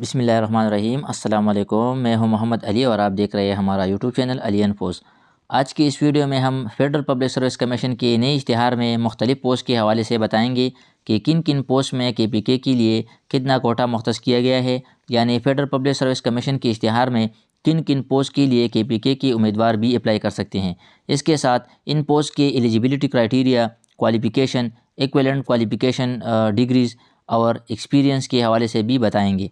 बिसमीम मैं हूं मोहम्मद अली और आप देख रहे हैं हमारा YouTube channel Alien Post आज की इस वीडियो में हम फेडरल पब्लिक सर्विस कमीशन के नए इश्तिहार में मुख्तलिफ़ पोस्ट के हवाले से बताएंगे कि किन किन पोस्ट में के पी के के लिए कितना कोटा मुख्त किया गया है यानी फेडरल पब्लिक सर्विस कमीशन के इश्तिहार में किन किन पोस्ट के लिए के पी के के उम्मीदवार भी अप्लाई कर सकते हैं इसके साथ इन पोस्ट के eligibility criteria qualification equivalent qualification degrees और एक्सपीरियंस के हवाले से भी बताएंगे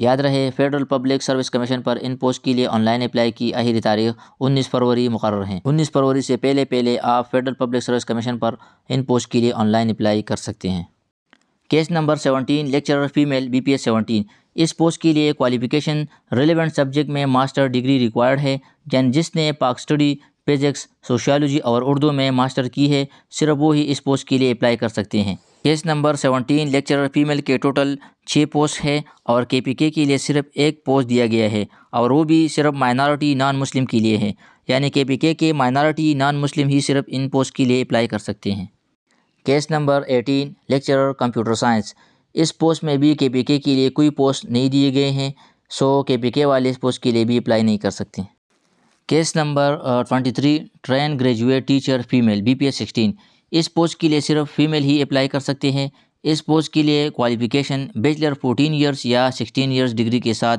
याद रहे फेडरल पब्लिक सर्विस कमीशन पर इन पोस्ट के लिए ऑनलाइन अप्लाई की आखिरी तारीख उन्नीस फरवरी मुकर है उन्नीस फरवरी से पहले पहले आप फेडरल पब्लिक सर्विस कमीशन पर इन पोस्ट के लिए ऑनलाइन अप्लाई कर सकते हैं case number seventeen lecturer female B P S seventeen इस पोस्ट के लिए क्वालिफिकेशन रिलेवेंट सब्जेक्ट में मास्टर डिग्री रिक्वायर्ड है जन जिसने पाक स्टडी पेजिक्स सोशियोलॉजी और उर्दू में मास्टर की है सिर्फ वो ही इस पोस्ट के लिए अप्लाई कर सकते हैं case number seventeen lecturer female के टोटल छः पोस्ट है और के पी के लिए सिर्फ एक पोस्ट दिया गया है और वो भी सिर्फ माइनॉरिटी नॉन मुस्लिम के लिए है यानी के पी के के माइनॉरिटी नॉन मुस्लिम ही सिर्फ इन पोस्ट के लिए अप्लाई कर सकते हैं case number eighteen lecturer computer science इस पोस्ट में भी के पी के के लिए कोई पोस्ट नहीं दिए गए हैं सो के पी के वाले इस पोस्ट के लिए भी अप्लाई नहीं कर सकते case number twenty three train graduate teacher female B P S sixteen इस पोस्ट के लिए सिर्फ फीमेल ही अप्लाई कर सकते हैं इस पोस्ट के लिए क्वालिफ़िकेशन बेचलर 14 इयर्स या 16 इयर्स डिग्री के साथ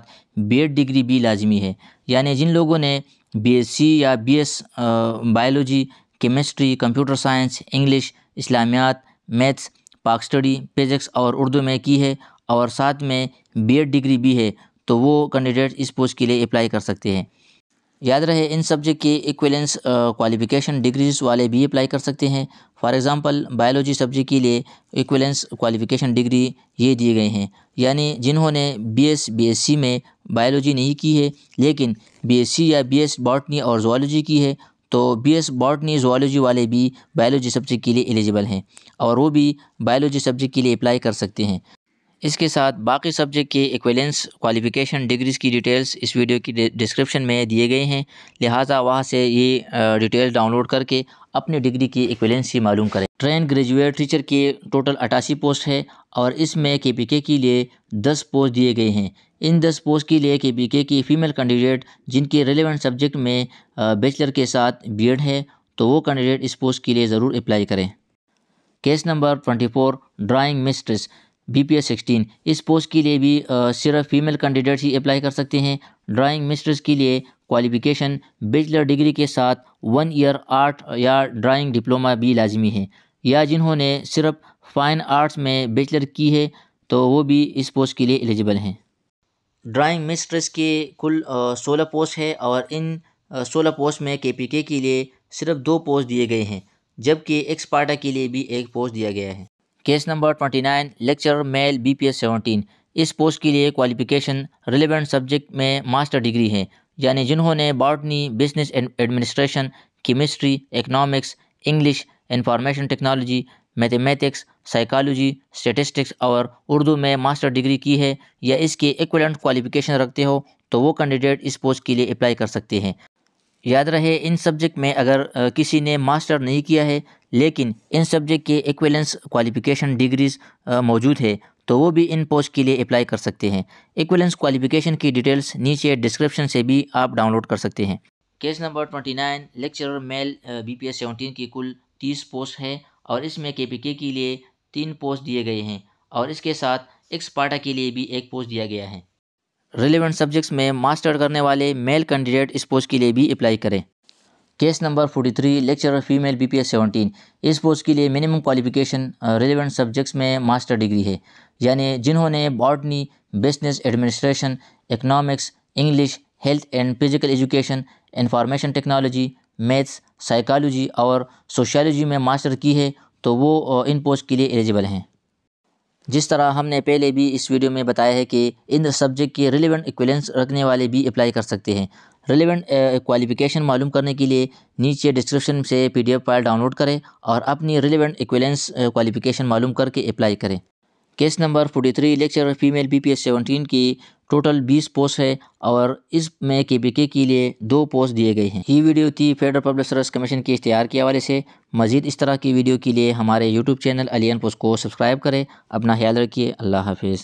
बीएड डिग्री भी लाजमी है यानी जिन लोगों ने बीएससी या BS biology chemistry computer science English इस्लामियात मैथ्स पाक स्टडी फिजिक्स और उर्दू में की है और साथ में बी डिग्री भी है तो वो कैंडिडेट इस पोस्ट के लिए अप्लाई कर सकते हैं याद रहे इन सब्जेक्ट के इक्वलेंस क्वालिफिकेशन डिग्रीज वाले भी अप्लाई कर सकते हैं फॉर एग्जांपल बायोलॉजी सब्जेक्ट के लिए इक्वलेंस क्वालिफिकेशन डिग्री ये दिए गए हैं यानी जिन्होंने बीएस बीएससी में बायोलॉजी नहीं की है लेकिन बीएससी या बीएस बॉटनी और जोलॉजी की है तो बी एस बॉटनी जोलॉजी वाले भी बायोलॉजी सब्जेक्ट के लिए एलिजिबल हैं और वो भी बायोलॉजी सब्जेक्ट के लिए अप्लाई कर सकते हैं इसके साथ बाकी सब्जेक्ट के इक्वेलेंस क्वालिफ़िकेशन डिग्रीज़ की डिटेल्स इस वीडियो की डिस्क्रिप्शन में दिए गए हैं लिहाजा वहाँ से ये डिटेल डाउनलोड करके अपनी डिग्री की इक्वेलेंस ही मालूम करें ट्रेन ग्रेजुएट टीचर के टोटल अटासी पोस्ट है और इसमें के पी के के लिए दस पोस्ट दिए गए हैं इन दस पोस्ट के लिए के पी के की फ़ीमेल कैंडिडेट जिनके रिलेवेंट सब्जेक्ट में बैचलर के साथ बी एड है तो वो कैंडिडेट इस पोस्ट के लिए ज़रूर अप्लाई करें case number twenty four drawing mistress B P S sixteen इस पोस्ट के लिए भी सिर्फ फीमेल कैंडिडेट्स ही अप्लाई कर सकते हैं ड्राइंग मिस्ट्रेस के लिए क्वालिफिकेशन बेचलर डिग्री के साथ वन ईयर आर्ट या ड्राइंग डिप्लोमा भी लाजमी है या जिन्होंने सिर्फ फ़ाइन आर्ट्स में बेचलर की है तो वो भी इस पोस्ट के लिए एलिजिबल हैं ड्राइंग मिस्ट्रेस के कुल सोलह पोस्ट है और इन सोलह पोस्ट में के पी के लिए सिर्फ दो पोस्ट दिए गए हैं जबकि एक्सपार्टा के लिए भी एक पोस्ट दिया गया है case number twenty nine lecture male B P S seventeen इस पोस्ट के लिए क्वालिफिकेशन रिलेवेंट सब्जेक्ट में मास्टर डिग्री है यानी जिन्होंने botany business administration chemistry economics English information technology mathematics psychology statistics और उर्दू में मास्टर डिग्री की है या इसके इक्वलेंट क्वालिफिकेशन रखते हो तो वो कैंडिडेट इस पोस्ट के लिए अप्लाई कर सकते हैं याद रहे इन सब्जेक्ट में अगर किसी ने मास्टर नहीं किया है लेकिन इन सब्जेक्ट के इक्वेलेंस क्वालिफिकेशन डिग्रीज मौजूद है तो वो भी इन पोस्ट के लिए अप्लाई कर सकते हैं इक्वेलेंस क्वालिफिकेशन की डिटेल्स नीचे डिस्क्रिप्शन से भी आप डाउनलोड कर सकते हैं case number twenty nine lecturer male B P S seventeen की कुल तीस पोस्ट है और इसमें के पी के के लिए तीन पोस्ट दिए गए हैं और इसके साथ एक्सपाटा के लिए भी एक पोस्ट दिया गया है रिलेवेंट सब्जेक्ट्स में मास्टर करने वाले मेल कैंडिडेट इस पोस्ट के लिए भी अप्लाई करें case number forty three lecturer female B P S seventeen इस पोस्ट के लिए मिनिमम क्वालिफिकेशन रिलेवेंट सब्जेक्ट्स में मास्टर डिग्री है यानी जिन्होंने botany business administration economics English health and physical education information technology maths psychology और sociology में master की है तो वो इन पोस्ट के लिए एलिजिबल हैं जिस तरह हमने पहले भी इस वीडियो में बताया है कि इन सब्जेक्ट के रिलेवेंट इक्वलेंस रखने वाले भी अप्लाई कर सकते हैं रिलेवेंट क्वालिफिकेशन मालूम करने के लिए नीचे डिस्क्रिप्शन से पीडीएफ फाइल डाउनलोड करें और अपनी रिलेवेंट इक्वलेंस क्वालिफिकेशन मालूम करके अप्लाई करें case number forty three lecture female B P S seventeen की टोटल 20 पोस्ट है और इसमें के बी के लिए दो पोस्ट दिए गए हैं ये वीडियो थी फेडरल पब्लिक सर्विस कमीशन के इश्तहार के हवाले से मजीद इस तरह की वीडियो के लिए हमारे यूट्यूब चैनल अलियन पोस्ट को सब्सक्राइब करें अपना ख्याल रखिए अल्लाह हाफिज़